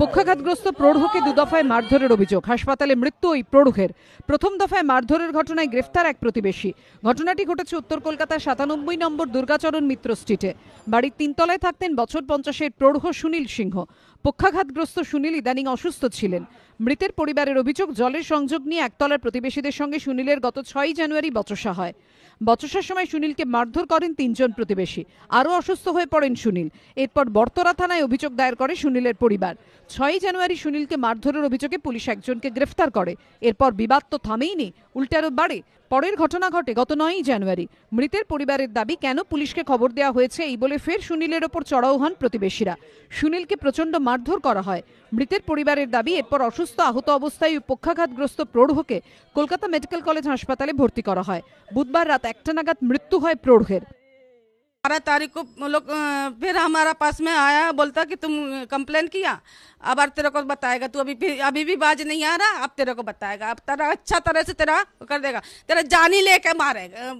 পক্ষাঘাতগ্রস্ত প্রৌঢ়কে দুদফায় মারধরের অভিযোগ হাসপাতালে মৃত্যু ওই প্রৌঢ়ের প্রথম দফায় মারধরের ঘটনায় গ্রেফতার এক প্রতিবেশী ঘটনাটি ঘটেছে উত্তর কলকাতার সাতানব্বই নম্বর দুর্গাচরণ মিত্র স্ট্রিটে বাড়ির তিনতলায় থাকতেন বছর পঞ্চাশের প্রৌঢ় সুনীল সিংহ পক্ষাঘাতগ্রস্ত সুনীল ইদানিং অসুস্থ ছিলেন মৃতের পরিবারের অভিযোগ জলের সংযোগ নিয়ে একতলার প্রতিবেশীদের সঙ্গে সুনীলের গত ছয়ই জানুয়ারি বচসা হয় বচসার সময় সুনীলকে মারধর করেন তিনজন প্রতিবেশী আরও অসুস্থ হয়ে পড়েন সুনীল এরপর বর্তরা থানায় অভিযোগ দায়ের করে সুনীলের পরিবার ছয়ই জানুয়ারি সুনীলকে মারধরের অভিযোগে পুলিশ একজনকে গ্রেফতার করে এরপর বিবাদ তো থামেইনি উল্টে বাড়ে পরের ঘটনা ঘটে গত নয়ই জানুয়ারি মৃতের পরিবারের দাবি কেন পুলিশকে খবর দেওয়া হয়েছে এই বলে ফের সুনীলের ওপর চড়াও হন প্রতিবেশীরা সুনীলকে প্রচণ্ড মারধর করা হয় মৃতের পরিবারের দাবি এরপর অসুস্থ আহত অবস্থায় পক্ষাঘাতগ্রস্ত প্রৌঢ়কে কলকাতা মেডিকেল কলেজ হাসপাতালে ভর্তি করা হয় বুধবার রাত একটা নাগাদ মৃত্যু হয় প্রৌঢ়ের बारह तारीख को लोग फिर हमारा पास में आया बोलता कि तुम कंप्लेन किया अब अब तेरे को बताएगा तू अभी भी अभी भी बाज नहीं आ रहा अब तेरे को बताएगा अब तेरा अच्छा तरह से तेरा कर देगा तेरा जानी लेके मारेगा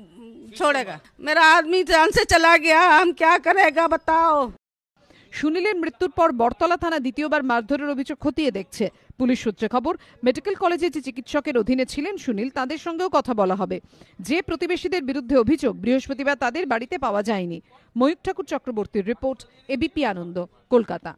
छोड़ेगा मेरा आदमी जान से चला गया हम क्या करेगा बताओ সুনীলের মৃত্যুর পর বরতলা থানা দ্বিতীয়বার মারধরের অভিযোগ খতিয়ে দেখছে পুলিশ সূত্রে খবর মেডিকেল কলেজে যে চিকিৎসকের অধীনে ছিলেন সুনীল তাদের সঙ্গেও কথা বলা হবে যে প্রতিবেশীদের বিরুদ্ধে অভিযোগ বৃহস্পতিবার তাদের বাড়িতে পাওয়া যায়নি ময়ূর ঠাকুর চক্রবর্তীর রিপোর্ট এবিপি আনন্দ কলকাতা